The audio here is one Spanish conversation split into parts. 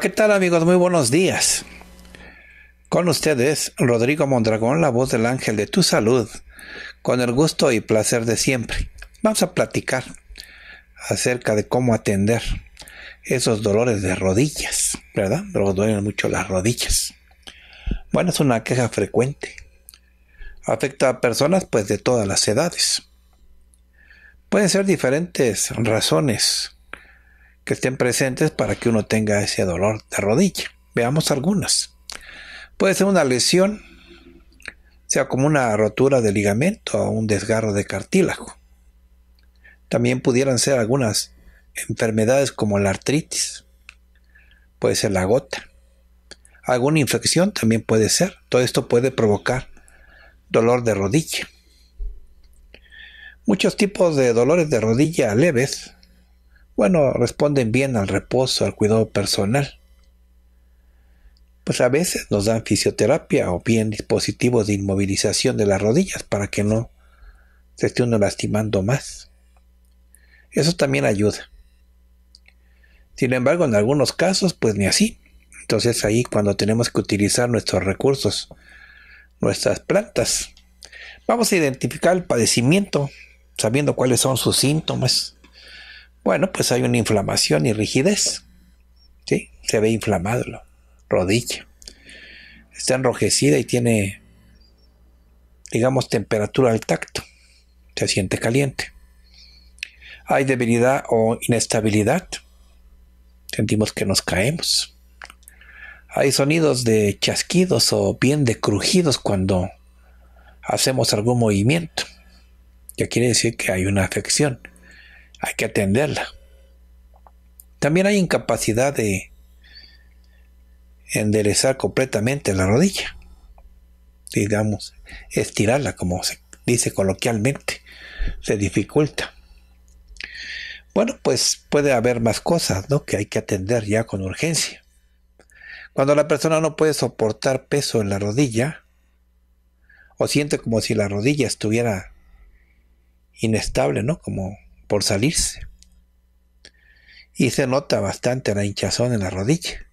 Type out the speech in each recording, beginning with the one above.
¿qué tal amigos? Muy buenos días. Con ustedes, Rodrigo Mondragón, la voz del ángel de tu salud, con el gusto y placer de siempre. Vamos a platicar acerca de cómo atender esos dolores de rodillas, ¿verdad? Nos duelen mucho las rodillas. Bueno, es una queja frecuente. Afecta a personas pues de todas las edades. Pueden ser diferentes razones que estén presentes para que uno tenga ese dolor de rodilla. Veamos algunas. Puede ser una lesión, sea como una rotura de ligamento o un desgarro de cartílago. También pudieran ser algunas enfermedades como la artritis, puede ser la gota. Alguna infección también puede ser. Todo esto puede provocar dolor de rodilla. Muchos tipos de dolores de rodilla leves bueno, responden bien al reposo, al cuidado personal. Pues a veces nos dan fisioterapia o bien dispositivos de inmovilización de las rodillas para que no se esté uno lastimando más. Eso también ayuda. Sin embargo, en algunos casos, pues ni así. Entonces ahí cuando tenemos que utilizar nuestros recursos, nuestras plantas, vamos a identificar el padecimiento, sabiendo cuáles son sus síntomas bueno, pues hay una inflamación y rigidez. ¿sí? Se ve inflamado la rodilla. Está enrojecida y tiene, digamos, temperatura al tacto. Se siente caliente. Hay debilidad o inestabilidad. Sentimos que nos caemos. Hay sonidos de chasquidos o bien de crujidos cuando hacemos algún movimiento. Ya quiere decir que hay una afección hay que atenderla. También hay incapacidad de enderezar completamente la rodilla, digamos, estirarla, como se dice coloquialmente, se dificulta. Bueno, pues puede haber más cosas ¿no? que hay que atender ya con urgencia. Cuando la persona no puede soportar peso en la rodilla, o siente como si la rodilla estuviera inestable, ¿no? Como por salirse. Y se nota bastante la hinchazón en la rodilla.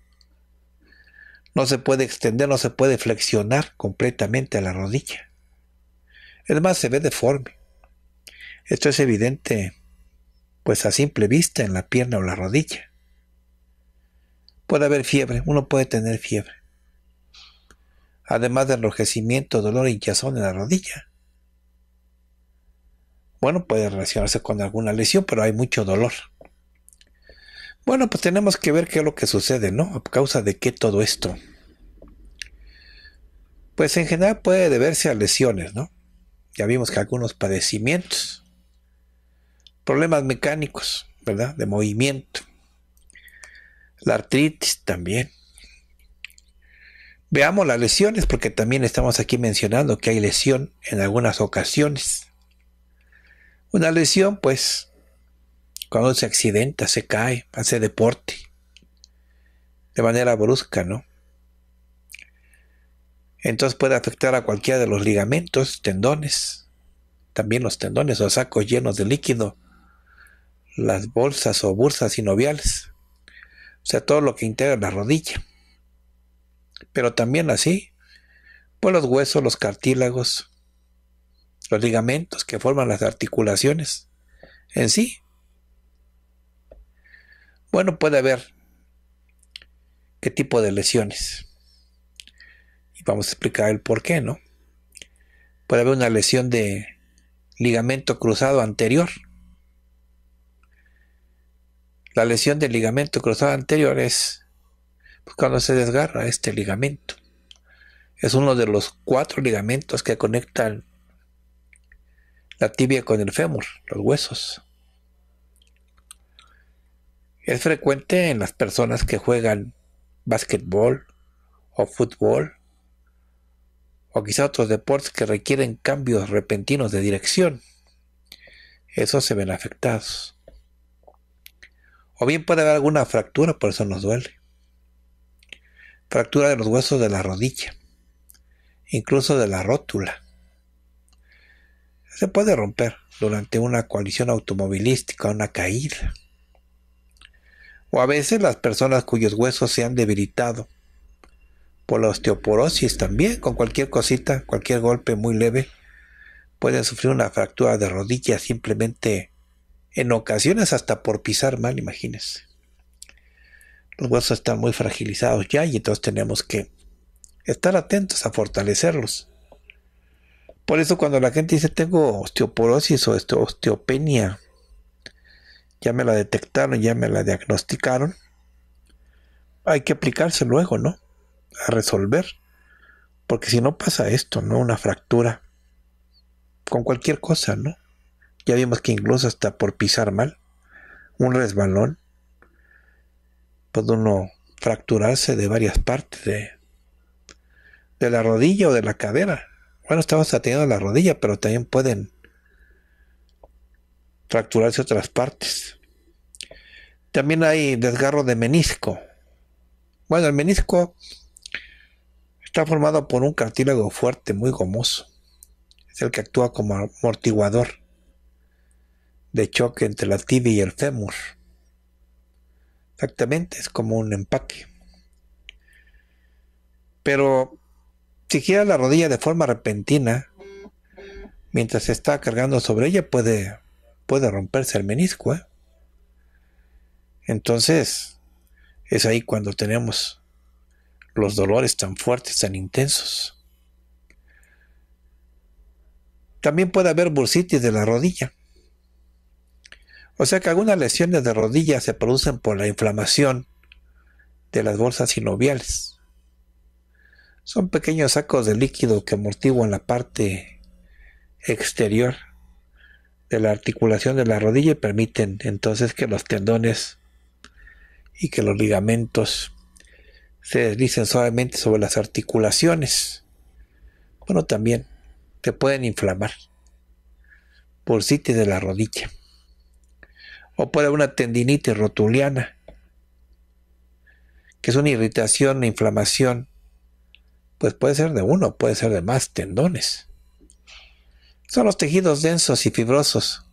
No se puede extender, no se puede flexionar completamente la rodilla. Además más, se ve deforme. Esto es evidente, pues a simple vista, en la pierna o la rodilla. Puede haber fiebre, uno puede tener fiebre. Además de enrojecimiento, dolor e hinchazón en la rodilla. Bueno, puede relacionarse con alguna lesión, pero hay mucho dolor. Bueno, pues tenemos que ver qué es lo que sucede, ¿no? A causa de qué todo esto. Pues en general puede deberse a lesiones, ¿no? Ya vimos que algunos padecimientos, problemas mecánicos, ¿verdad? De movimiento. La artritis también. Veamos las lesiones, porque también estamos aquí mencionando que hay lesión en algunas ocasiones. Una lesión, pues, cuando se accidenta, se cae, hace deporte, de manera brusca, ¿no? Entonces puede afectar a cualquiera de los ligamentos, tendones, también los tendones o sacos llenos de líquido, las bolsas o bursas sinoviales, o sea, todo lo que integra la rodilla. Pero también así, pues los huesos, los cartílagos, los ligamentos que forman las articulaciones en sí. Bueno, puede haber qué tipo de lesiones. Y vamos a explicar el por qué, ¿no? Puede haber una lesión de ligamento cruzado anterior. La lesión del ligamento cruzado anterior es pues, cuando se desgarra este ligamento. Es uno de los cuatro ligamentos que conectan la tibia con el fémur, los huesos. Es frecuente en las personas que juegan básquetbol o fútbol o quizá otros deportes que requieren cambios repentinos de dirección. Esos se ven afectados. O bien puede haber alguna fractura, por eso nos duele. Fractura de los huesos de la rodilla, incluso de la rótula se puede romper durante una coalición automovilística, una caída. O a veces las personas cuyos huesos se han debilitado por la osteoporosis también, con cualquier cosita, cualquier golpe muy leve, pueden sufrir una fractura de rodilla simplemente en ocasiones hasta por pisar mal, imagínense. Los huesos están muy fragilizados ya y entonces tenemos que estar atentos a fortalecerlos por eso cuando la gente dice tengo osteoporosis o este, osteopenia, ya me la detectaron, ya me la diagnosticaron, hay que aplicarse luego, ¿no? A resolver. Porque si no pasa esto, ¿no? Una fractura. Con cualquier cosa, ¿no? Ya vimos que incluso hasta por pisar mal, un resbalón, puede uno fracturarse de varias partes de, de la rodilla o de la cadera. Bueno, estamos atendiendo la rodilla, pero también pueden fracturarse otras partes. También hay desgarro de menisco. Bueno, el menisco está formado por un cartílago fuerte, muy gomoso. Es el que actúa como amortiguador de choque entre la tibia y el fémur. Exactamente, es como un empaque. Pero si gira la rodilla de forma repentina, mientras se está cargando sobre ella, puede, puede romperse el menisco. ¿eh? Entonces, es ahí cuando tenemos los dolores tan fuertes, tan intensos. También puede haber bursitis de la rodilla. O sea que algunas lesiones de rodilla se producen por la inflamación de las bolsas sinoviales. Son pequeños sacos de líquido que amortiguan la parte exterior de la articulación de la rodilla y permiten entonces que los tendones y que los ligamentos se deslicen suavemente sobre las articulaciones. Bueno, también te pueden inflamar por sitio de la rodilla o por una tendinitis rotuliana, que es una irritación e inflamación pues puede ser de uno, puede ser de más tendones. Son los tejidos densos y fibrosos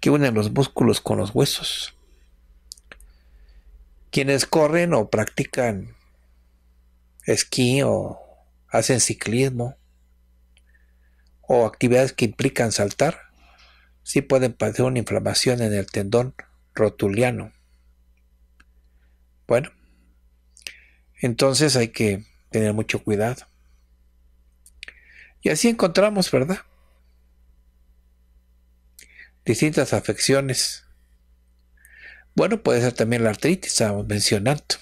que unen los músculos con los huesos. Quienes corren o practican esquí o hacen ciclismo o actividades que implican saltar, sí pueden padecer una inflamación en el tendón rotuliano. Bueno, entonces hay que tener mucho cuidado. Y así encontramos, ¿verdad? Distintas afecciones. Bueno, puede ser también la artritis, estamos mencionando.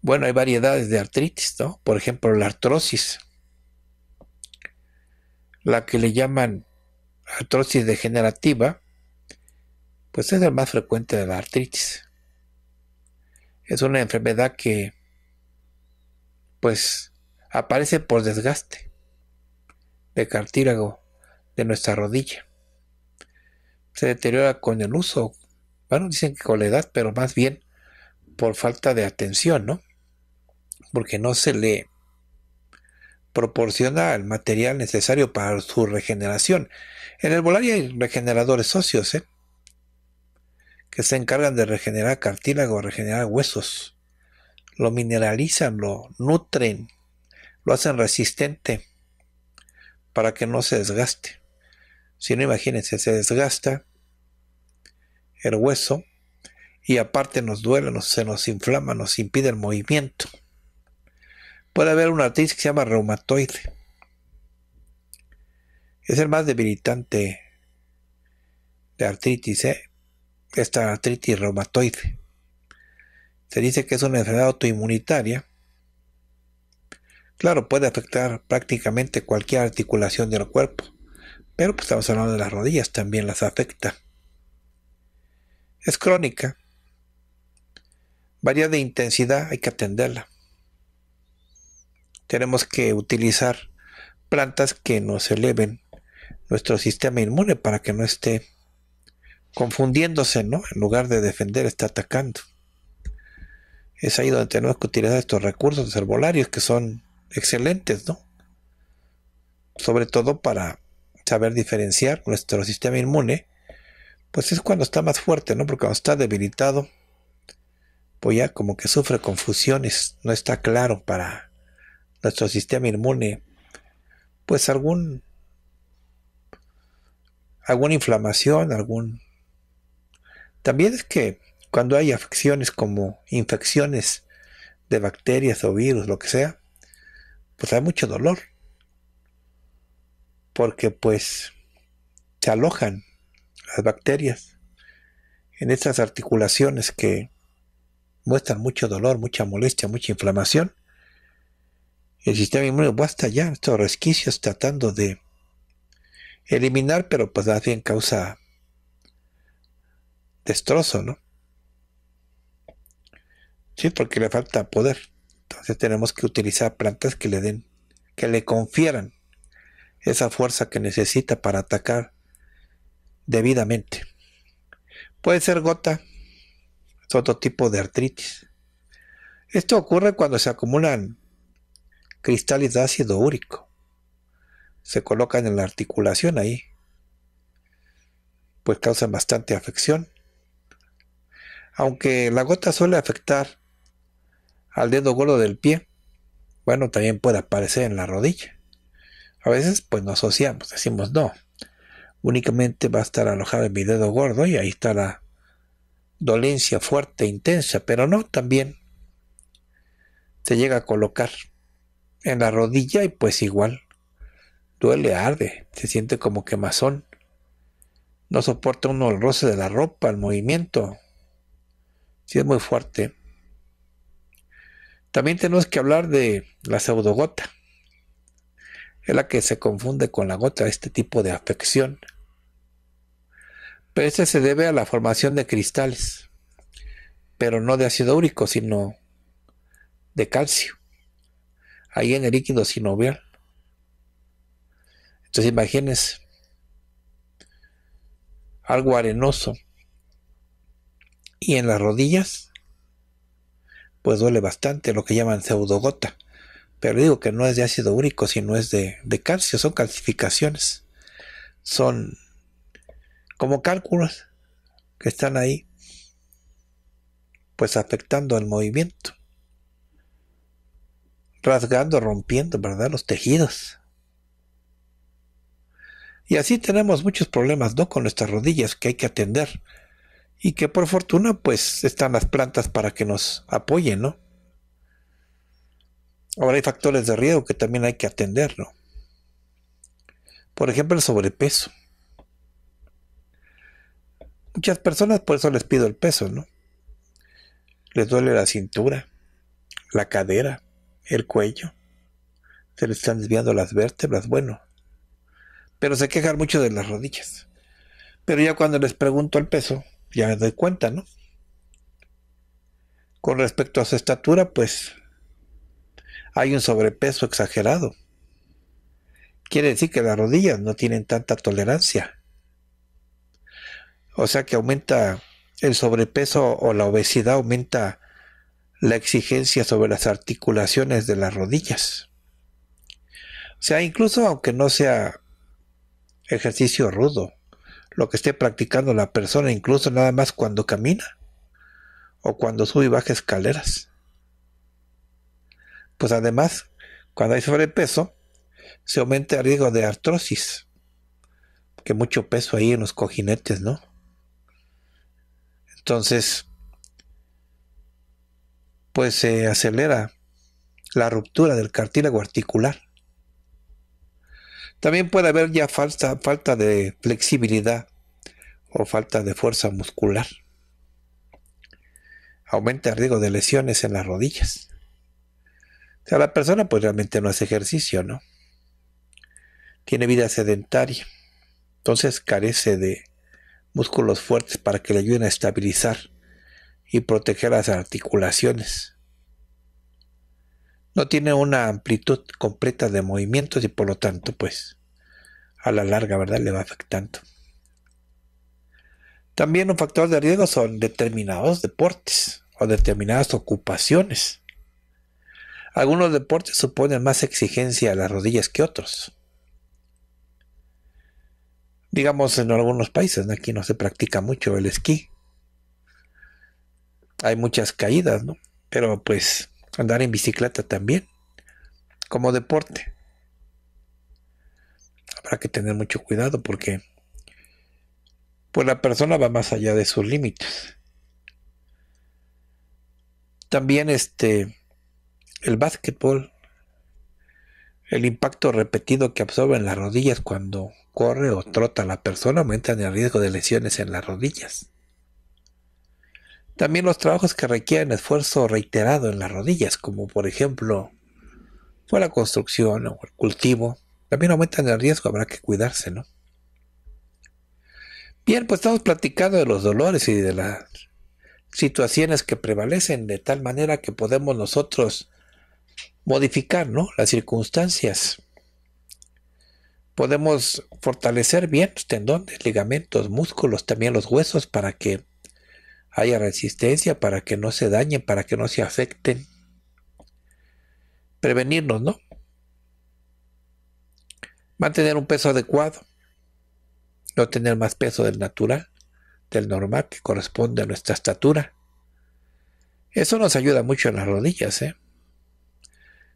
Bueno, hay variedades de artritis, ¿no? Por ejemplo, la artrosis, la que le llaman artrosis degenerativa, pues es la más frecuente de la artritis es una enfermedad que pues aparece por desgaste de cartílago de nuestra rodilla. Se deteriora con el uso, bueno, dicen que con la edad, pero más bien por falta de atención, ¿no? Porque no se le proporciona el material necesario para su regeneración. En el volar hay regeneradores socios, ¿eh? que se encargan de regenerar cartílago, regenerar huesos. Lo mineralizan, lo nutren, lo hacen resistente para que no se desgaste. Si no, imagínense, se desgasta el hueso y aparte nos duele, nos, se nos inflama, nos impide el movimiento. Puede haber una artritis que se llama reumatoide. Es el más debilitante de artritis, ¿eh? esta artritis reumatoide. Se dice que es una enfermedad autoinmunitaria. Claro, puede afectar prácticamente cualquier articulación del cuerpo, pero pues, estamos hablando de las rodillas, también las afecta. Es crónica, varía de intensidad, hay que atenderla. Tenemos que utilizar plantas que nos eleven nuestro sistema inmune para que no esté confundiéndose, ¿no? En lugar de defender, está atacando. Es ahí donde tenemos que utilizar estos recursos herbolarios que son excelentes, ¿no? Sobre todo para saber diferenciar nuestro sistema inmune, pues es cuando está más fuerte, ¿no? Porque cuando está debilitado, pues ya como que sufre confusiones, no está claro para nuestro sistema inmune, pues algún alguna inflamación, algún también es que cuando hay afecciones como infecciones de bacterias o virus, lo que sea, pues hay mucho dolor. Porque pues se alojan las bacterias en estas articulaciones que muestran mucho dolor, mucha molestia, mucha inflamación. El sistema inmune va pues, hasta allá, estos resquicios tratando de eliminar, pero pues más bien causa destrozo, ¿no? Sí, porque le falta poder. Entonces tenemos que utilizar plantas que le den, que le confieran esa fuerza que necesita para atacar debidamente. Puede ser gota, es otro tipo de artritis. Esto ocurre cuando se acumulan cristales de ácido úrico. Se colocan en la articulación ahí. Pues causan bastante afección. Aunque la gota suele afectar al dedo gordo del pie, bueno, también puede aparecer en la rodilla. A veces pues nos asociamos, decimos no, únicamente va a estar alojado en mi dedo gordo y ahí está la dolencia fuerte, intensa, pero no, también se llega a colocar en la rodilla y pues igual duele, arde, se siente como quemazón. No soporta uno el roce de la ropa, el movimiento, Sí, es muy fuerte. También tenemos que hablar de la pseudogota. Es la que se confunde con la gota, este tipo de afección. Pero este se debe a la formación de cristales, pero no de ácido úrico, sino de calcio, ahí en el líquido sinovial. Entonces imagínense algo arenoso y en las rodillas, pues duele bastante, lo que llaman pseudogota. Pero digo que no es de ácido úrico, sino es de, calcio, son calcificaciones. Son como cálculos que están ahí, pues afectando al movimiento. Rasgando, rompiendo, ¿verdad? Los tejidos. Y así tenemos muchos problemas, ¿no? Con nuestras rodillas que hay que atender y que por fortuna pues están las plantas para que nos apoyen, ¿no? Ahora hay factores de riesgo que también hay que atender, ¿no? Por ejemplo, el sobrepeso. Muchas personas por eso les pido el peso, ¿no? Les duele la cintura, la cadera, el cuello. Se les están desviando las vértebras, bueno. Pero se quejan mucho de las rodillas. Pero ya cuando les pregunto el peso, ya me doy cuenta, ¿no? Con respecto a su estatura, pues hay un sobrepeso exagerado. Quiere decir que las rodillas no tienen tanta tolerancia. O sea que aumenta el sobrepeso o la obesidad, aumenta la exigencia sobre las articulaciones de las rodillas. O sea, incluso aunque no sea ejercicio rudo, lo que esté practicando la persona, incluso nada más cuando camina o cuando sube y baja escaleras. Pues además, cuando hay sobrepeso, se aumenta el riesgo de artrosis, que mucho peso ahí en los cojinetes, ¿no? Entonces, pues se acelera la ruptura del cartílago articular. También puede haber ya falta, falta de flexibilidad o falta de fuerza muscular. Aumenta el riesgo de lesiones en las rodillas. O sea, la persona pues realmente no hace ejercicio, ¿no? Tiene vida sedentaria. Entonces carece de músculos fuertes para que le ayuden a estabilizar y proteger las articulaciones no tiene una amplitud completa de movimientos y por lo tanto, pues, a la larga, ¿verdad? Le va afectando. También un factor de riesgo son determinados deportes o determinadas ocupaciones. Algunos deportes suponen más exigencia a las rodillas que otros. Digamos en algunos países, aquí no se practica mucho el esquí. Hay muchas caídas, ¿no? Pero pues andar en bicicleta también, como deporte. Habrá que tener mucho cuidado porque pues la persona va más allá de sus límites. También este el básquetbol, el impacto repetido que absorben las rodillas cuando corre o trota la persona aumenta el riesgo de lesiones en las rodillas. También los trabajos que requieren esfuerzo reiterado en las rodillas, como por ejemplo fue pues, la construcción o el cultivo, también aumentan el riesgo, habrá que cuidarse, ¿no? Bien, pues estamos platicando de los dolores y de las situaciones que prevalecen de tal manera que podemos nosotros modificar, ¿no? Las circunstancias. Podemos fortalecer bien los tendones, ligamentos, músculos, también los huesos para que haya resistencia para que no se dañen, para que no se afecten. Prevenirnos, ¿no? Mantener un peso adecuado. No tener más peso del natural, del normal que corresponde a nuestra estatura. Eso nos ayuda mucho en las rodillas. ¿eh?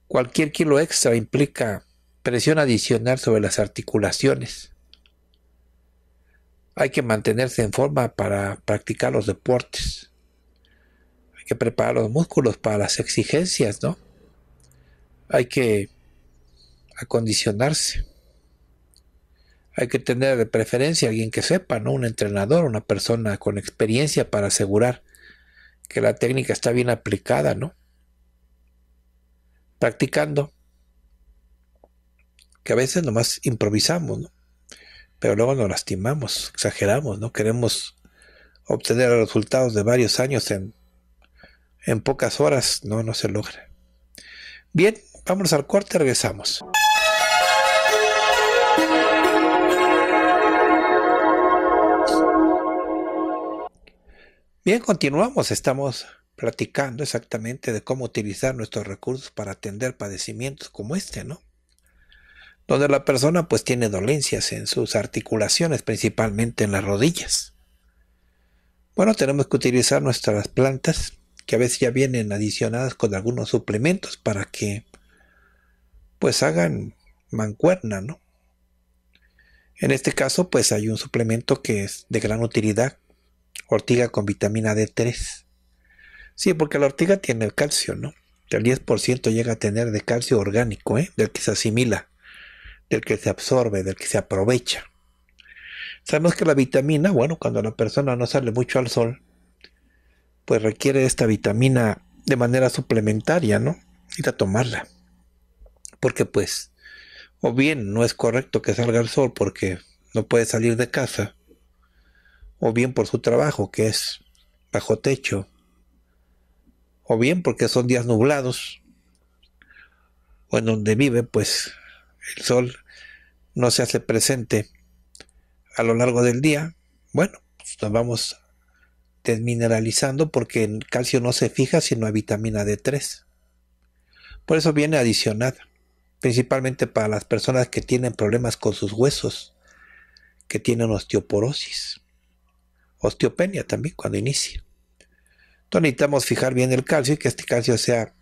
Cualquier kilo extra implica presión adicional sobre las articulaciones. Hay que mantenerse en forma para practicar los deportes. Hay que preparar los músculos para las exigencias, ¿no? Hay que acondicionarse. Hay que tener de preferencia alguien que sepa, ¿no? Un entrenador, una persona con experiencia para asegurar que la técnica está bien aplicada, ¿no? Practicando. Que a veces nomás improvisamos, ¿no? pero luego nos lastimamos, exageramos, ¿no? Queremos obtener resultados de varios años en, pocas horas, no, no se logra. Bien, vamos al corte, regresamos. Bien, continuamos, estamos platicando exactamente de cómo utilizar nuestros recursos para atender padecimientos como este, ¿no? donde la persona pues tiene dolencias en sus articulaciones, principalmente en las rodillas. Bueno, tenemos que utilizar nuestras plantas, que a veces ya vienen adicionadas con algunos suplementos para que pues hagan mancuerna, ¿no? En este caso pues hay un suplemento que es de gran utilidad, ortiga con vitamina D3. Sí, porque la ortiga tiene el calcio, ¿no? El 10% llega a tener de calcio orgánico, ¿eh? Del que se asimila del que se absorbe, del que se aprovecha. Sabemos que la vitamina, bueno, cuando la persona no sale mucho al sol, pues requiere esta vitamina de manera suplementaria, ¿no? Ir a tomarla. Porque pues, o bien no es correcto que salga al sol porque no puede salir de casa, o bien por su trabajo que es bajo techo, o bien porque son días nublados, o en donde vive pues el sol no se hace presente a lo largo del día, bueno, pues nos vamos desmineralizando porque el calcio no se fija sino a vitamina D3. Por eso viene adicionada, principalmente para las personas que tienen problemas con sus huesos, que tienen osteoporosis, osteopenia también cuando inicia. Entonces necesitamos fijar bien el calcio y que este calcio sea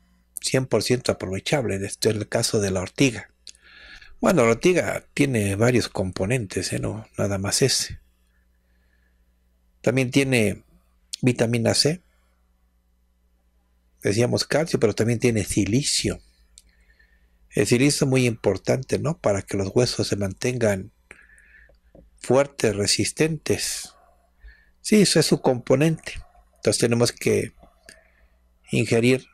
100% aprovechable, en es este, el caso de la ortiga. Bueno, Ortiga tiene varios componentes, ¿eh? no nada más ese. También tiene vitamina C. Decíamos calcio, pero también tiene silicio. El silicio es muy importante, ¿no? Para que los huesos se mantengan fuertes, resistentes. Sí, eso es su componente. Entonces tenemos que ingerir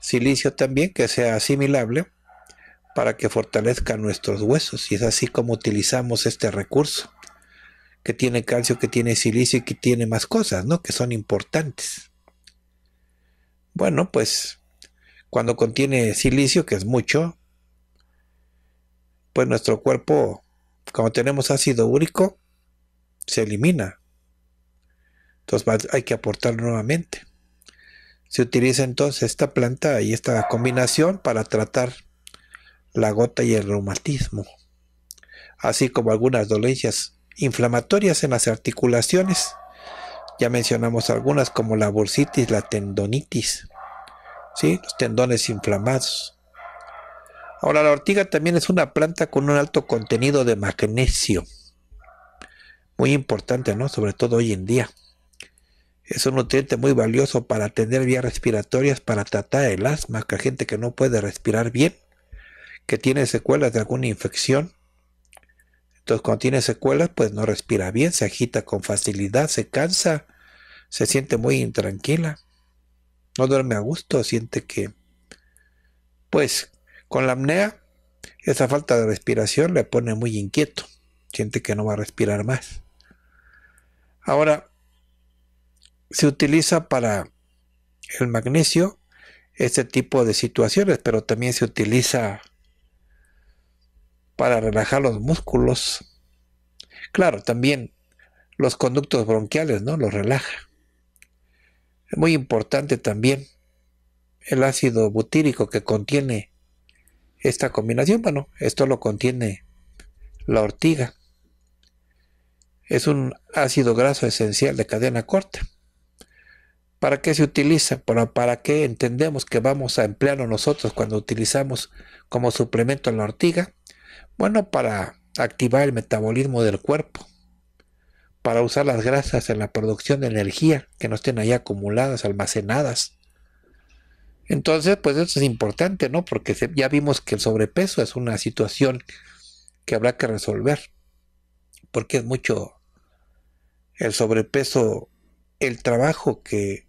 silicio también que sea asimilable para que fortalezca nuestros huesos y es así como utilizamos este recurso que tiene calcio, que tiene silicio y que tiene más cosas, ¿no? Que son importantes. Bueno, pues cuando contiene silicio, que es mucho, pues nuestro cuerpo, como tenemos ácido úrico, se elimina. Entonces hay que aportar nuevamente. Se utiliza entonces esta planta y esta combinación para tratar la gota y el reumatismo, así como algunas dolencias inflamatorias en las articulaciones. Ya mencionamos algunas como la bursitis, la tendonitis, ¿sí? los tendones inflamados. Ahora, la ortiga también es una planta con un alto contenido de magnesio. Muy importante, ¿no? Sobre todo hoy en día. Es un nutriente muy valioso para atender vías respiratorias, para tratar el asma, que hay gente que no puede respirar bien que tiene secuelas de alguna infección. Entonces cuando tiene secuelas, pues no respira bien, se agita con facilidad, se cansa, se siente muy intranquila, no duerme a gusto, siente que, pues con la apnea, esa falta de respiración le pone muy inquieto, siente que no va a respirar más. Ahora, se utiliza para el magnesio este tipo de situaciones, pero también se utiliza para relajar los músculos. Claro, también los conductos bronquiales, ¿no? Los relaja. Es muy importante también el ácido butírico que contiene esta combinación. Bueno, esto lo contiene la ortiga. Es un ácido graso esencial de cadena corta. ¿Para qué se utiliza? ¿Para, ¿Para qué entendemos que vamos a emplearlo nosotros cuando utilizamos como suplemento la ortiga? Bueno, para activar el metabolismo del cuerpo, para usar las grasas en la producción de energía que no estén ahí acumuladas, almacenadas. Entonces, pues eso es importante, ¿no? Porque ya vimos que el sobrepeso es una situación que habrá que resolver, porque es mucho el sobrepeso, el trabajo que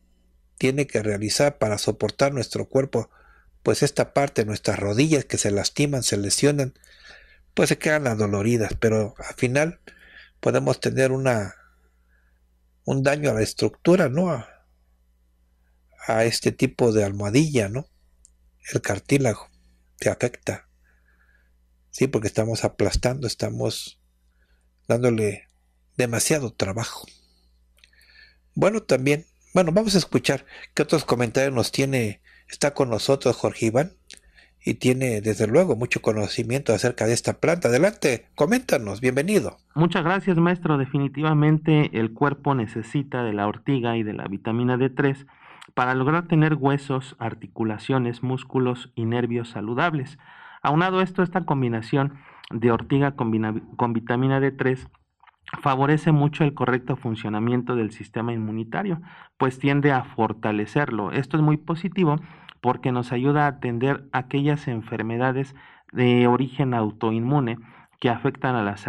tiene que realizar para soportar nuestro cuerpo, pues esta parte, nuestras rodillas que se lastiman, se lesionan, pues se quedan adoloridas, pero al final podemos tener una un daño a la estructura, ¿no? A, este tipo de almohadilla, ¿no? El cartílago te afecta. Sí, porque estamos aplastando, estamos dándole demasiado trabajo. Bueno, también, bueno, vamos a escuchar qué otros comentarios nos tiene, está con nosotros Jorge Iván y tiene desde luego mucho conocimiento acerca de esta planta. Adelante, coméntanos, bienvenido. Muchas gracias, maestro. Definitivamente el cuerpo necesita de la ortiga y de la vitamina D3 para lograr tener huesos, articulaciones, músculos y nervios saludables. Aunado esto, esta combinación de ortiga con, vitamina D3 favorece mucho el correcto funcionamiento del sistema inmunitario, pues tiende a fortalecerlo. Esto es muy positivo porque nos ayuda a atender aquellas enfermedades de origen autoinmune que afectan a las,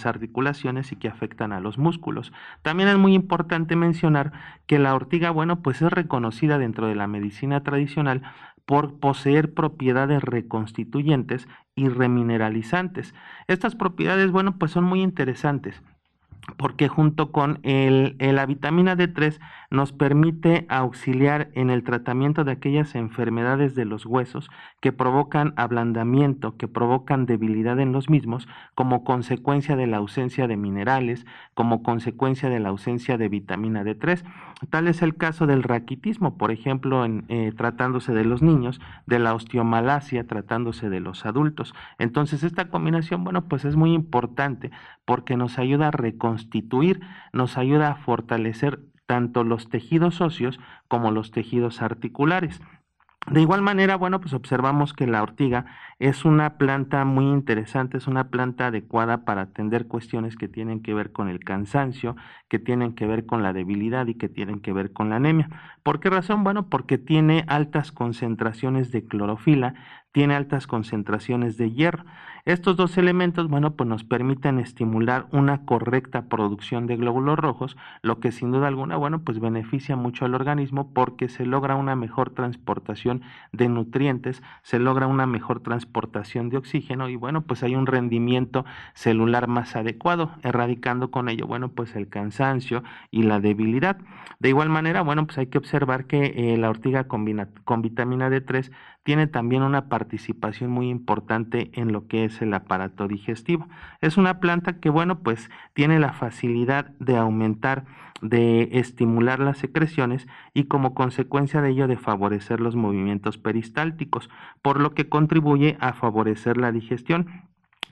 articulaciones y que afectan a los músculos. También es muy importante mencionar que la ortiga, bueno, pues es reconocida dentro de la medicina tradicional por poseer propiedades reconstituyentes y remineralizantes. Estas propiedades, bueno, pues son muy interesantes porque junto con la vitamina D3 nos permite auxiliar en el tratamiento de aquellas enfermedades de los huesos que provocan ablandamiento, que provocan debilidad en los mismos como consecuencia de la ausencia de minerales, como consecuencia de la ausencia de vitamina D3. Tal es el caso del raquitismo, por ejemplo, en, eh, tratándose de los niños, de la osteomalacia tratándose de los adultos. Entonces esta combinación, bueno, pues es muy importante porque nos ayuda a reconstituir, nos ayuda a fortalecer tanto los tejidos óseos como los tejidos articulares. De igual manera, bueno, pues observamos que la ortiga es una planta muy interesante, es una planta adecuada para atender cuestiones que tienen que ver con el cansancio, que tienen que ver con la debilidad y que tienen que ver con la anemia. ¿Por qué razón? Bueno, porque tiene altas concentraciones de clorofila, tiene altas concentraciones de hierro. Estos dos elementos, bueno, pues nos permiten estimular una correcta producción de glóbulos rojos, lo que sin duda alguna, bueno, pues beneficia mucho al organismo porque se logra una mejor transportación de nutrientes, se logra una mejor transportación de oxígeno y bueno, pues hay un rendimiento celular más adecuado, erradicando con ello, bueno, pues el cansancio y la debilidad. De igual manera, bueno, pues hay que observar que eh, la ortiga combina con vitamina D3 tiene también una participación muy importante en lo que es el aparato digestivo. Es una planta que, bueno, pues tiene la facilidad de aumentar, de estimular las secreciones y como consecuencia de ello de favorecer los movimientos peristálticos, por lo que contribuye a favorecer la digestión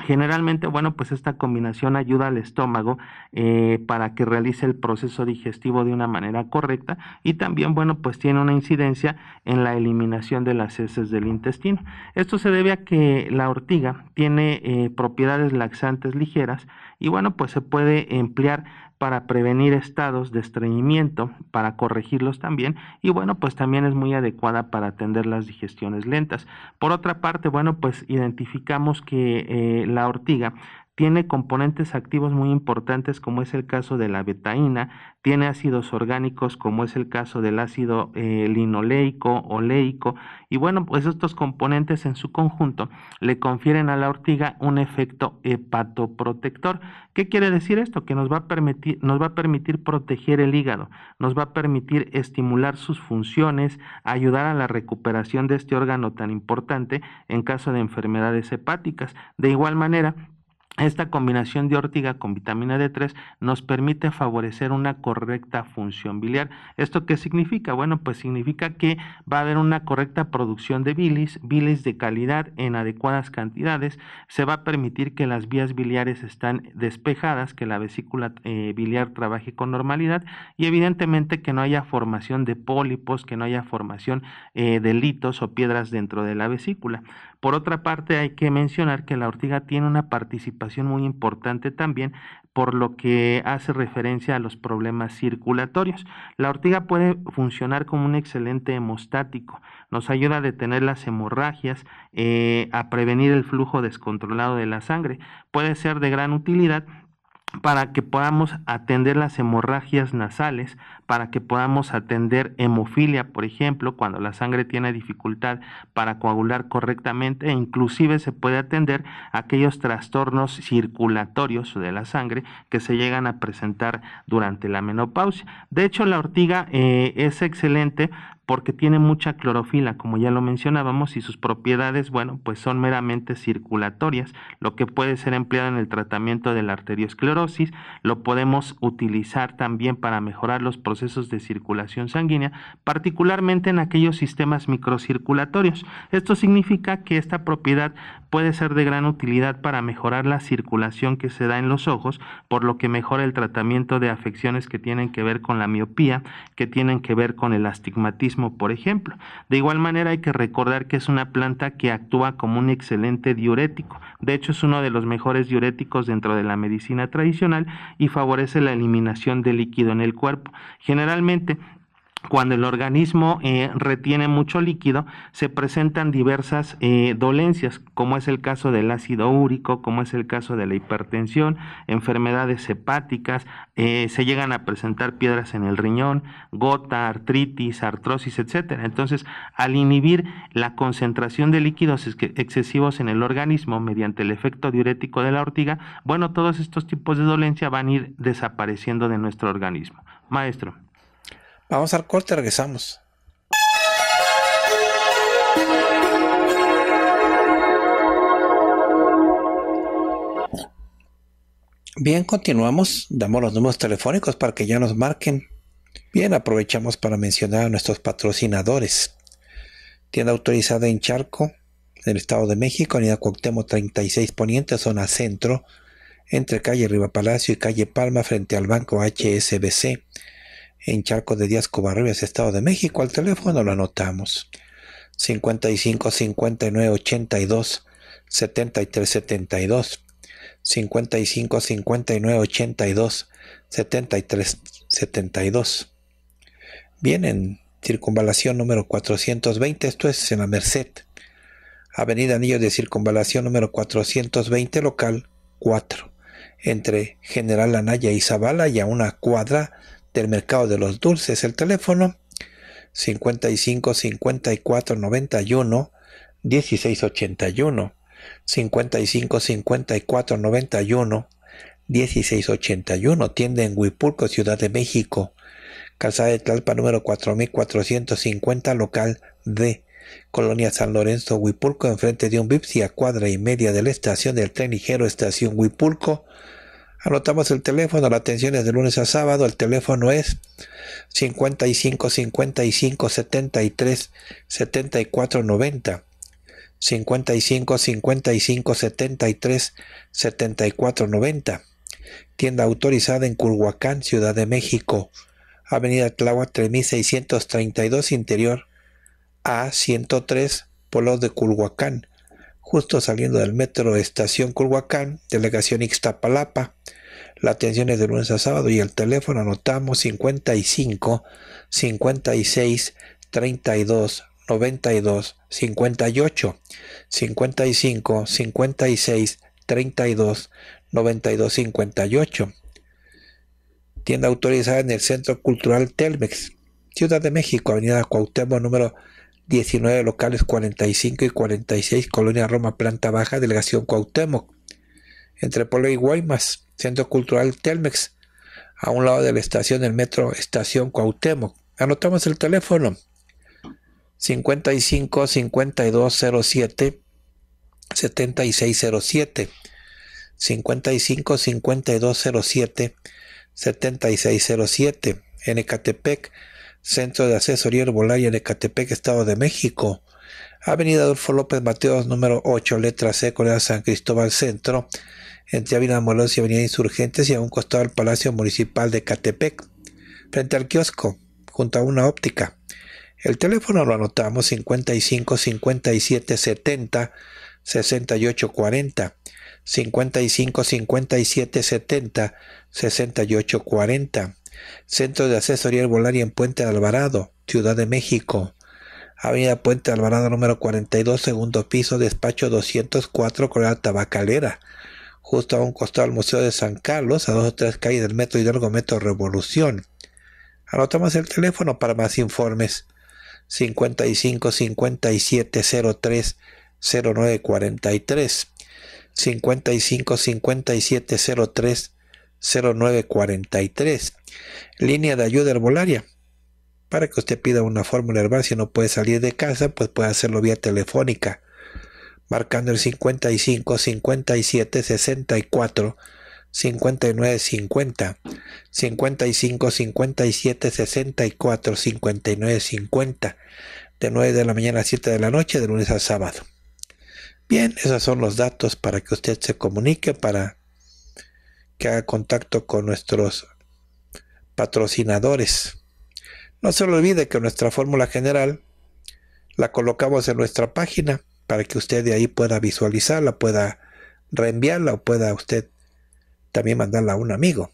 Generalmente, bueno, pues esta combinación ayuda al estómago eh, para que realice el proceso digestivo de una manera correcta y también, bueno, pues tiene una incidencia en la eliminación de las heces del intestino. Esto se debe a que la ortiga tiene eh, propiedades laxantes ligeras y, bueno, pues se puede emplear para prevenir estados de estreñimiento, para corregirlos también y bueno, pues también es muy adecuada para atender las digestiones lentas. Por otra parte, bueno, pues identificamos que eh, la ortiga tiene componentes activos muy importantes como es el caso de la betaína, tiene ácidos orgánicos como es el caso del ácido eh, linoleico, oleico y bueno, pues estos componentes en su conjunto le confieren a la ortiga un efecto hepatoprotector. ¿Qué quiere decir esto? Que nos va a permitir, nos va a permitir proteger el hígado, nos va a permitir estimular sus funciones, ayudar a la recuperación de este órgano tan importante en caso de enfermedades hepáticas. De igual manera, esta combinación de ortiga con vitamina D3 nos permite favorecer una correcta función biliar. ¿Esto qué significa? Bueno, pues significa que va a haber una correcta producción de bilis, bilis de calidad en adecuadas cantidades. Se va a permitir que las vías biliares están despejadas, que la vesícula eh, biliar trabaje con normalidad y evidentemente que no haya formación de pólipos, que no haya formación eh, de litos o piedras dentro de la vesícula. Por otra parte, hay que mencionar que la ortiga tiene una participación muy importante también por lo que hace referencia a los problemas circulatorios. La ortiga puede funcionar como un excelente hemostático, nos ayuda a detener las hemorragias, eh, a prevenir el flujo descontrolado de la sangre, puede ser de gran utilidad para que podamos atender las hemorragias nasales, para que podamos atender hemofilia, por ejemplo, cuando la sangre tiene dificultad para coagular correctamente e inclusive se puede atender aquellos trastornos circulatorios de la sangre que se llegan a presentar durante la menopausia. De hecho, la ortiga eh, es excelente porque tiene mucha clorofila, como ya lo mencionábamos, y sus propiedades, bueno, pues son meramente circulatorias, lo que puede ser empleado en el tratamiento de la arteriosclerosis, lo podemos utilizar también para mejorar los procesos procesos de circulación sanguínea, particularmente en aquellos sistemas microcirculatorios. Esto significa que esta propiedad puede ser de gran utilidad para mejorar la circulación que se da en los ojos, por lo que mejora el tratamiento de afecciones que tienen que ver con la miopía, que tienen que ver con el astigmatismo, por ejemplo. De igual manera hay que recordar que es una planta que actúa como un excelente diurético. De hecho es uno de los mejores diuréticos dentro de la medicina tradicional y favorece la eliminación de líquido en el cuerpo. Generalmente cuando el organismo eh, retiene mucho líquido, se presentan diversas eh, dolencias, como es el caso del ácido úrico, como es el caso de la hipertensión, enfermedades hepáticas, eh, se llegan a presentar piedras en el riñón, gota, artritis, artrosis, etcétera. Entonces, al inhibir la concentración de líquidos excesivos en el organismo mediante el efecto diurético de la ortiga, bueno, todos estos tipos de dolencia van a ir desapareciendo de nuestro organismo. Maestro. Vamos al corte, regresamos. Bien, continuamos. Damos los números telefónicos para que ya nos marquen. Bien, aprovechamos para mencionar a nuestros patrocinadores. Tienda autorizada en Charco, en el Estado de México, Avenida Cuauhtémoc 36 Poniente, zona centro, entre calle Riva Palacio y calle Palma, frente al banco HSBC en Charco de Díaz Covarrubias, Estado de México. Al teléfono lo anotamos. 55 59 82 73 72 55 59 82 73 72 Bien, en circunvalación número 420, esto es en la Merced. Avenida Anillo de Circunvalación número 420, local 4, entre General Anaya y Zavala y a una cuadra del mercado de los dulces. El teléfono 55 54 91 16 81. 55 54 91 16 81. Tienda en Huipulco, Ciudad de México. Calzada de talpa número 4450, local de Colonia San Lorenzo, Huipulco, enfrente de un Bipsi a cuadra y media de la estación del tren ligero, estación Huipulco. Anotamos el teléfono, la atención es de lunes a sábado, el teléfono es 55 55 73 74 90. 55 55 73 74 90. Tienda autorizada en Culhuacán, Ciudad de México. Avenida Tláhuac 3632 Interior A103, Polo de Culhuacán justo saliendo del metro Estación Culhuacán, delegación Ixtapalapa. La atención es de lunes a sábado y el teléfono anotamos 55 56 32 92 58 55 56 32 92 58. Tienda autorizada en el Centro Cultural Telmex, Ciudad de México, Avenida Cuauhtémoc número 19 locales 45 y 46, Colonia Roma, planta baja, Delegación Cuauhtémoc, entre Polo y Guaymas, Centro Cultural Telmex, a un lado de la estación del metro Estación Cuauhtémoc. Anotamos el teléfono 55 5207 7607 55 5207 7607 en Ecatepec Centro de Asesoría Herbolaria de Catepec, Estado de México. Avenida Adolfo López Mateos, número 8, letra C, Corea San Cristóbal Centro, entre Avenida Morelos y Avenida Insurgentes y a un costado del Palacio Municipal de Catepec, frente al kiosco, junto a una óptica. El teléfono lo anotamos 55 57 70 68 40. 55 57 70 68 40. Centro de Asesoría Herbolaria en Puente Alvarado, Ciudad de México. Avenida Puente Alvarado número 42, segundo piso, despacho 204, Correa Tabacalera. Justo a un costado del Museo de San Carlos, a dos o tres calles del Metro Hidalgo Metro Revolución. Anotamos el teléfono para más informes. 55 57 03 55 57 03 0943, línea de ayuda herbolaria. Para que usted pida una fórmula herbal, si no puede salir de casa, pues puede hacerlo vía telefónica, marcando el 55 57 64 59 50, 55 57 64 59 50, de 9 de la mañana a 7 de la noche, de lunes a sábado. Bien, esos son los datos para que usted se comunique, para que haga contacto con nuestros patrocinadores. No se le olvide que nuestra fórmula general la colocamos en nuestra página para que usted de ahí pueda visualizarla, pueda reenviarla o pueda usted también mandarla a un amigo.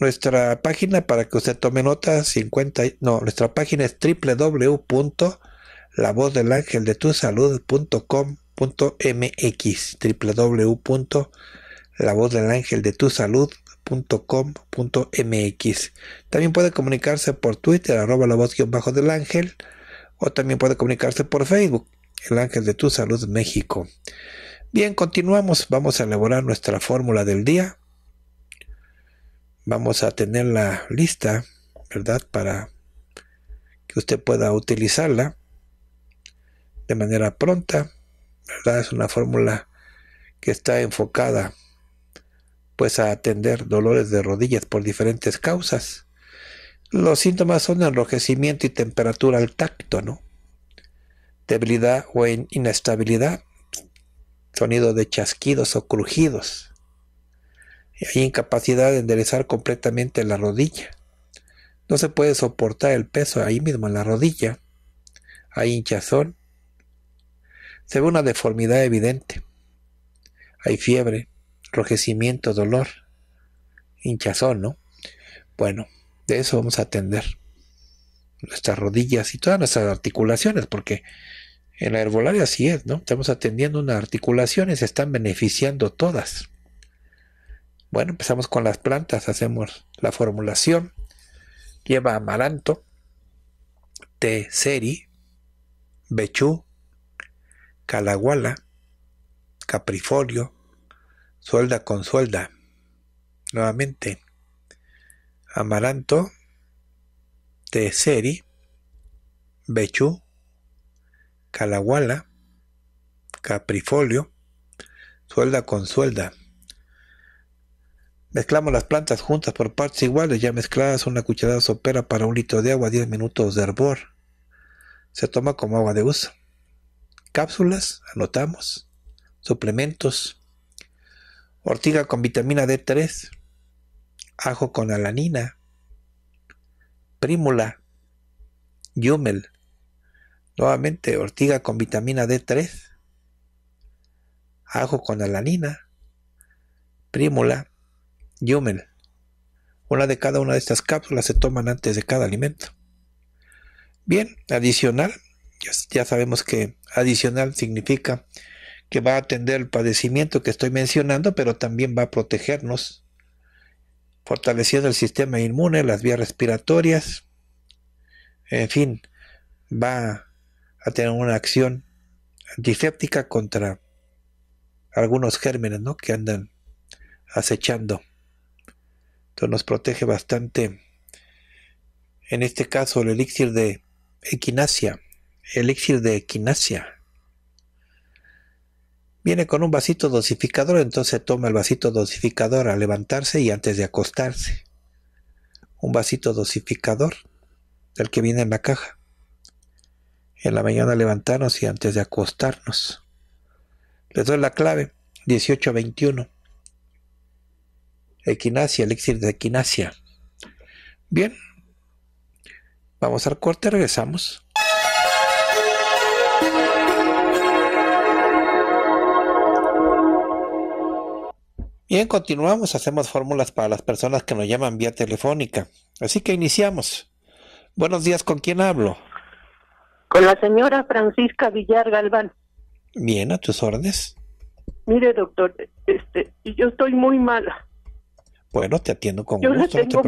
Nuestra página para que usted tome nota 50, no, nuestra página es www.lavozdelangeldetusalud.com.mx www la voz del ángel de tu salud.com.mx. También puede comunicarse por Twitter, arroba la voz bajo del ángel, o también puede comunicarse por Facebook, el ángel de tu salud México. Bien, continuamos. Vamos a elaborar nuestra fórmula del día. Vamos a tener la lista, ¿verdad? Para que usted pueda utilizarla de manera pronta, ¿verdad? Es una fórmula que está enfocada pues a atender dolores de rodillas por diferentes causas. Los síntomas son enrojecimiento y temperatura al tacto, ¿no? Debilidad o inestabilidad, sonido de chasquidos o crujidos. Hay incapacidad de enderezar completamente la rodilla. No se puede soportar el peso ahí mismo en la rodilla. Hay hinchazón. Se ve una deformidad evidente. Hay fiebre enrojecimiento, dolor, hinchazón, ¿no? Bueno, de eso vamos a atender nuestras rodillas y todas nuestras articulaciones, porque en la herbolaria así es, ¿no? Estamos atendiendo unas articulaciones, se están beneficiando todas. Bueno, empezamos con las plantas, hacemos la formulación. Lleva amaranto, té seri, bechú, calaguala, caprifolio, suelda con suelda. Nuevamente, Amaranto, Teseri, bechu, Calahuala, Caprifolio, suelda con suelda. Mezclamos las plantas juntas por partes iguales, ya mezcladas una cucharada sopera para un litro de agua, 10 minutos de hervor. Se toma como agua de uso. Cápsulas, anotamos. Suplementos, ortiga con vitamina D3, ajo con alanina, prímula, yumel, nuevamente ortiga con vitamina D3, ajo con alanina, prímula, yumel. Una de cada una de estas cápsulas se toman antes de cada alimento. Bien, adicional, ya sabemos que adicional significa que va a atender el padecimiento que estoy mencionando, pero también va a protegernos, fortaleciendo el sistema inmune, las vías respiratorias, en fin, va a tener una acción antiséptica contra algunos gérmenes que andan acechando. Entonces nos protege bastante, en este caso, el elixir de equinacia, elixir de equinacia Viene con un vasito dosificador, entonces toma el vasito dosificador al levantarse y antes de acostarse. Un vasito dosificador, del que viene en la caja. En la mañana levantarnos y antes de acostarnos. Les doy la clave, 1821. Equinacia, elixir de equinacia. Bien, vamos al corte, regresamos. Bien, continuamos, hacemos fórmulas para las personas que nos llaman vía telefónica. Así que iniciamos. Buenos días, ¿con quién hablo? Con la señora Francisca Villar Galván. Bien, a tus órdenes. Mire, doctor, este, yo estoy muy mala. Bueno, te atiendo con yo gusto. Yo tengo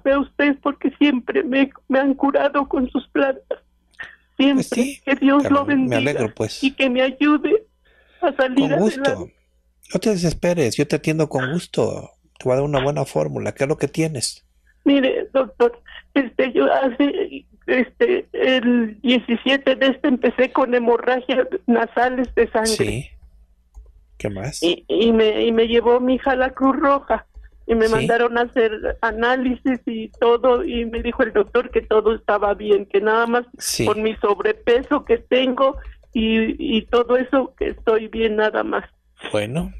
fe a usted porque siempre me, han curado con sus plantas. Pues siempre. que Dios lo bendiga. pues. Y que me ayude a salir no te desesperes, yo te atiendo con ah. gusto. Te voy a dar una buena fórmula. ¿Qué es lo que tienes? Mire, doctor, este, yo hace este, el 17 de este empecé con hemorragias nasales de sangre. Sí. ¿Qué más? Y, me, me llevó mi hija a la Cruz Roja y me mandaron a hacer análisis y todo y me dijo el doctor que todo estaba bien, que nada más con mi sobrepeso que tengo y, y todo eso que estoy bien nada más. Bueno.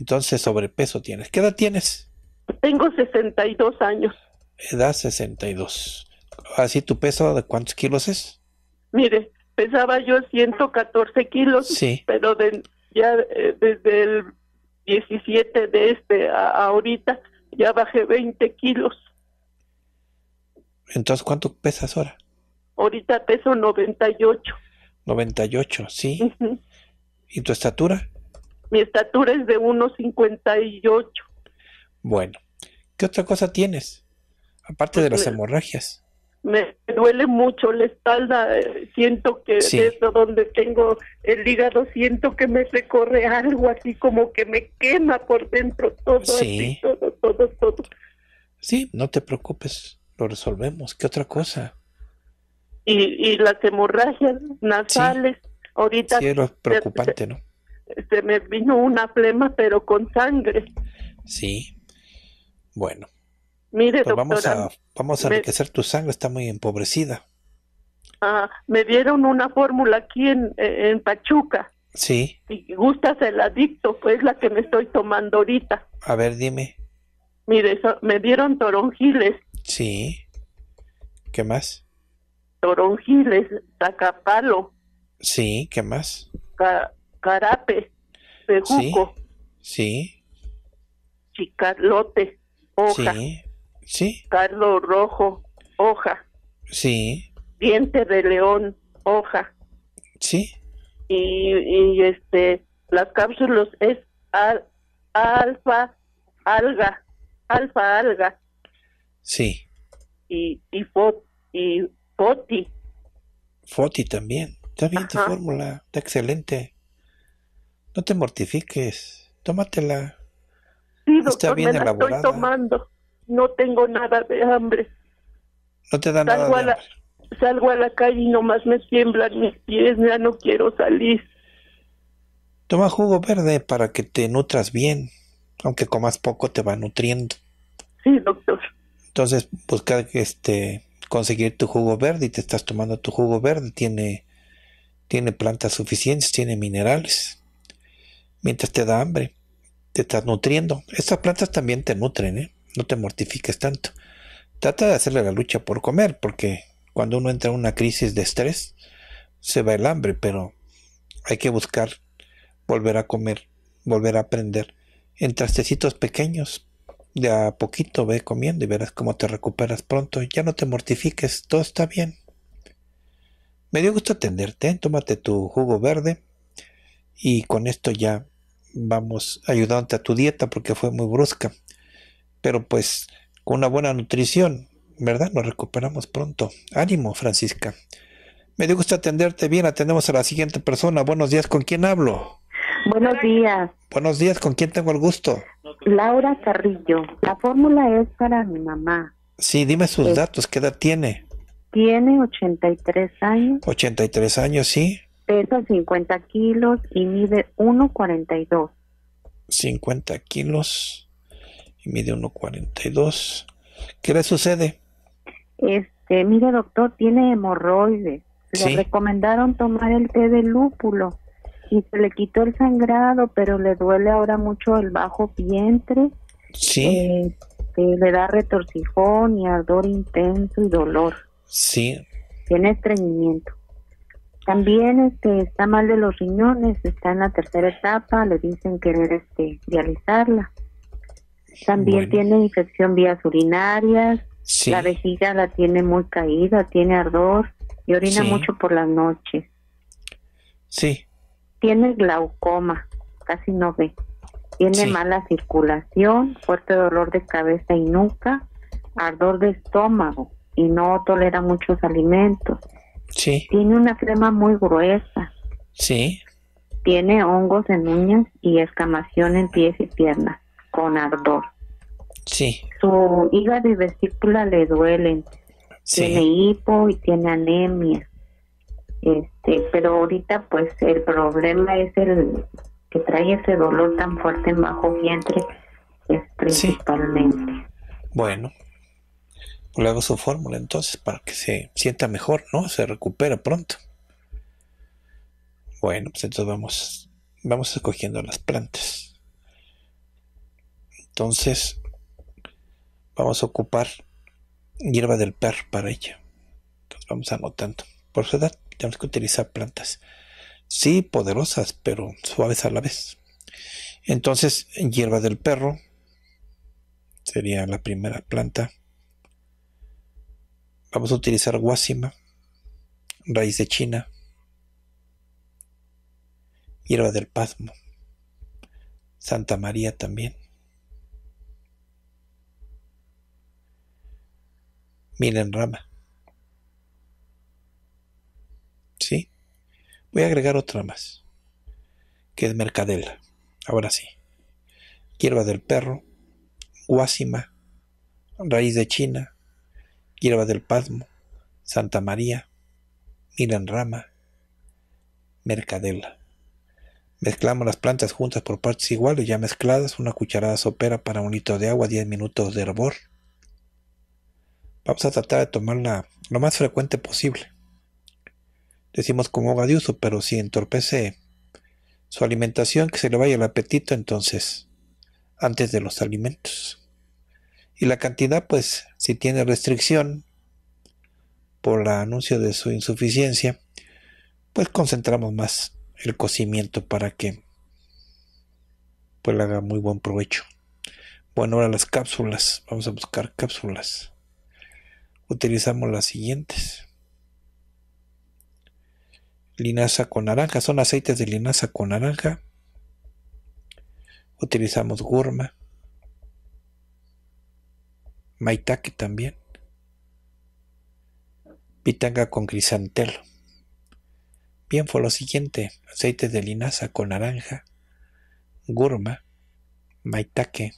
Entonces, sobrepeso tienes. ¿Qué edad tienes? Tengo 62 años. Edad 62. ¿Así tu peso de cuántos kilos es? Mire, pesaba yo 114 kilos. Sí. Pero ya eh, desde el 17 de este a, ahorita ya bajé 20 kilos. Entonces, ¿cuánto pesas ahora? Ahorita peso 98. 98, sí. ¿Y tu estatura? Mi estatura es de 1,58. Bueno, ¿qué otra cosa tienes? Aparte de pues las hemorragias. Me duele mucho la espalda, eh, siento que es desde donde tengo el hígado, siento que me recorre algo así como que me quema por dentro todo, sí. todo, Sí, no te preocupes, lo resolvemos. ¿Qué otra cosa? Y, las hemorragias nasales. Ahorita. sí, es preocupante, ¿no? Se me vino una flema, pero con sangre. Sí. Bueno. Mire, pues doctora, vamos a, vamos a enriquecer tu sangre, está muy empobrecida. Ah, me dieron una fórmula aquí en, Pachuca. Sí. Y gustas el adicto, pues la que me estoy tomando ahorita. A ver, dime. Mire, me dieron toronjiles. Sí. ¿Qué más? Toronjiles, tacapalo, Sí, ¿qué más? carape, pejuco. Sí. sí. hoja. Sí. sí. rojo, hoja. Sí. Diente de león, hoja. Sí. Y, este, las cápsulas es alfa, alga, alfa, alga. Sí. Y, y, y foti. Foti también. Está bien tu fórmula, está excelente. No te mortifiques, tómatela. Sí, doctor, está estoy tomando. No tengo nada de hambre. No te da nada Salgo a la calle y nomás me tiemblan mis pies, ya no quiero salir. Toma jugo verde para que te nutras bien. Aunque comas poco, te va nutriendo. Sí, doctor. Entonces, busca este, conseguir tu jugo verde y te estás tomando tu jugo verde. Tiene tiene plantas suficientes, tiene minerales. Mientras te da hambre, te estás nutriendo. Estas plantas también te nutren, ¿eh? no te mortifiques tanto. Trata de hacerle la lucha por comer, porque cuando uno entra en una crisis de estrés, se va el hambre, pero hay que buscar volver a comer, volver a aprender en trastecitos pequeños. De a poquito ve comiendo y verás cómo te recuperas pronto. Ya no te mortifiques, todo está bien. Me dio gusto atenderte. Tómate tu jugo verde. Y con esto ya vamos ayudándote a tu dieta porque fue muy brusca. Pero pues con una buena nutrición, ¿verdad? Nos recuperamos pronto. Ánimo, Francisca. Me dio gusto atenderte bien. Atendemos a la siguiente persona. Buenos días, ¿con quién hablo? Buenos días. Buenos días, ¿con quién tengo el gusto? Laura Carrillo. La fórmula es para mi mamá. Sí, dime sus eh, datos, ¿qué edad tiene? Tiene 83 años. 83 años, sí. Pesa 50 kilos y mide 1,42. 50 kilos y mide 1,42. ¿Qué le sucede? Este, mire doctor, tiene hemorroides. Le recomendaron tomar el té de lúpulo y se le quitó el sangrado, pero le duele ahora mucho el bajo vientre. Sí. Este, le da retorcijón y ardor intenso y dolor. Sí. Tiene estreñimiento. También este, está mal de los riñones, está en la tercera etapa, le dicen querer este, dializarla. También tiene infección vías urinarias, la vejiga la tiene muy caída, tiene ardor y orina mucho por las noches. Sí. Tiene glaucoma, casi no ve. Tiene mala circulación, fuerte dolor de cabeza y nuca, ardor de estómago, y no tolera muchos alimentos. Sí. Tiene una crema muy gruesa. Sí. Tiene hongos en uñas y escamación en pies y piernas, con ardor. Sí. Su hígado y vesícula le duelen. Sí. Tiene hipo y tiene anemia. Este, pero ahorita pues el problema es el que trae ese dolor tan fuerte en bajo vientre, es principalmente. Bueno, le hago su fórmula entonces para que se sienta mejor, ¿no? Se recupera pronto. Bueno, pues entonces vamos, vamos escogiendo las plantas. Entonces, vamos a ocupar hierba del perro para ella. Entonces vamos anotando. Por su edad, tenemos que utilizar plantas. Sí, poderosas, pero suaves a la vez. Entonces, hierba del perro sería la primera planta. Vamos a utilizar guasima, raíz de china, hierba del pasmo, Santa María también. Miren rama. ¿Sí? Voy a agregar otra más, que es mercadela. Ahora sí. Hierba del perro, guasima, raíz de china, Hierba del Pasmo, Santa María, Milan Rama, Mercadela. Mezclamos las plantas juntas por partes iguales, ya mezcladas, una cucharada sopera para un litro de agua, 10 minutos de hervor. Vamos a tratar de tomarla lo más frecuente posible. Decimos como hoga de uso, pero si entorpece su alimentación, que se le vaya el apetito, entonces, antes de los alimentos. Y la cantidad, pues, si tiene restricción por el anuncio de su insuficiencia, pues concentramos más el cocimiento para que pues le haga muy buen provecho. Bueno, ahora las cápsulas. Vamos a buscar cápsulas. Utilizamos las siguientes. Linaza con naranja. Son aceites de linaza con naranja. Utilizamos gurma maitake también, pitanga con crisantelo. Bien fue lo siguiente, aceite de linaza con naranja, gurma, maitake,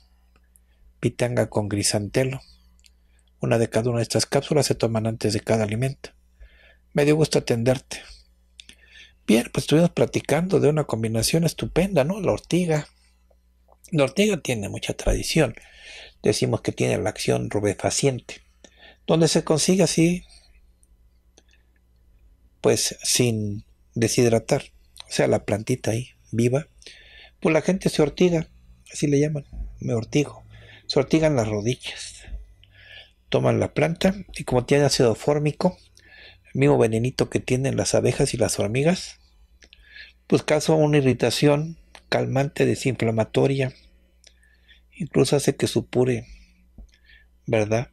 pitanga con crisantelo. Una de cada una de estas cápsulas se toman antes de cada alimento. Me dio gusto atenderte. Bien, pues estuvimos platicando de una combinación estupenda, ¿no? La ortiga, ortiga tiene mucha tradición. Decimos que tiene la acción rubefaciente, donde se consigue así, pues sin deshidratar, o sea, la plantita ahí, viva. Pues la gente se ortiga, así le llaman, me ortigo, se ortigan las rodillas. Toman la planta y como tiene ácido fórmico, el mismo venenito que tienen las abejas y las hormigas, pues caso una irritación calmante desinflamatoria, incluso hace que supure, ¿verdad?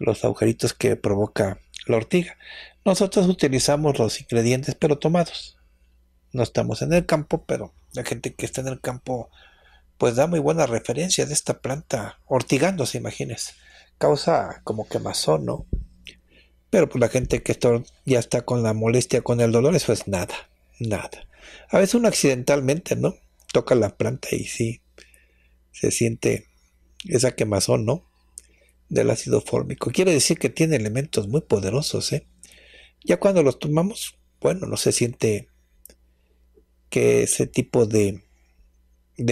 Los agujeritos que provoca la ortiga. Nosotros utilizamos los ingredientes pero tomados. No estamos en el campo, pero la gente que está en el campo pues da muy buena referencia de esta planta se imagínense. Causa como quemazón, ¿no? Pero pues la gente que está, ya está con la molestia, con el dolor, eso es nada, nada. A veces uno accidentalmente, ¿no? Toca la planta y sí se siente esa quemazón, ¿no? Del ácido fórmico. Quiere decir que tiene elementos muy poderosos, ¿eh? Ya cuando los tomamos, bueno, no se siente que ese tipo de,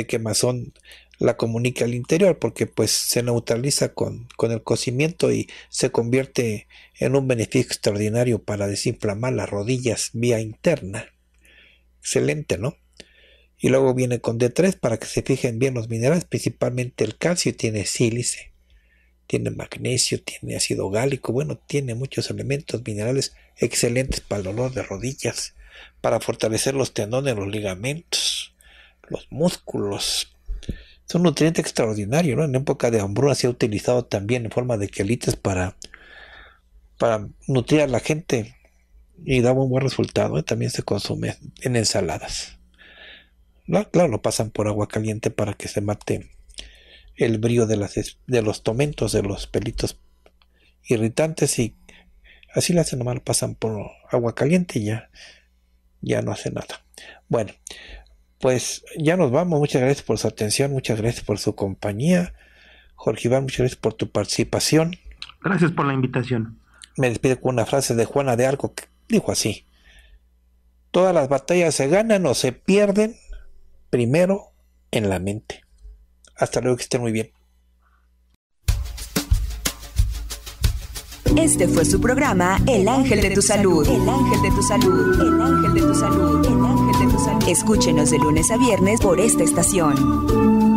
quemazón la comunica al interior porque pues se neutraliza con, con, el cocimiento y se convierte en un beneficio extraordinario para desinflamar las rodillas vía interna. Excelente, ¿no? Y luego viene con D3 para que se fijen bien los minerales, principalmente el calcio tiene sílice, tiene magnesio, tiene ácido gálico, bueno, tiene muchos elementos minerales excelentes para el dolor de rodillas, para fortalecer los tendones, los ligamentos, los músculos. Es un nutriente extraordinario, ¿no? En época de hambruna se ha utilizado también en forma de quelites para, para nutrir a la gente y daba un buen resultado. ¿eh? También se consume en ensaladas. Claro, lo pasan por agua caliente para que se mate el brío de, las, de los tomentos, de los pelitos irritantes y así las hacen nomás, pasan por agua caliente y ya, ya no hace nada. Bueno, pues ya nos vamos. Muchas gracias por su atención, muchas gracias por su compañía. Jorge Iván, muchas gracias por tu participación. Gracias por la invitación. Me despido con una frase de Juana de Arco dijo así, todas las batallas se ganan o se pierden primero en la mente. Hasta luego, que estén muy bien. Este fue su programa El Ángel de tu Salud. El Ángel de tu Salud. El Ángel de tu Salud. El Ángel de tu Salud. Escúchenos de lunes a viernes por esta estación.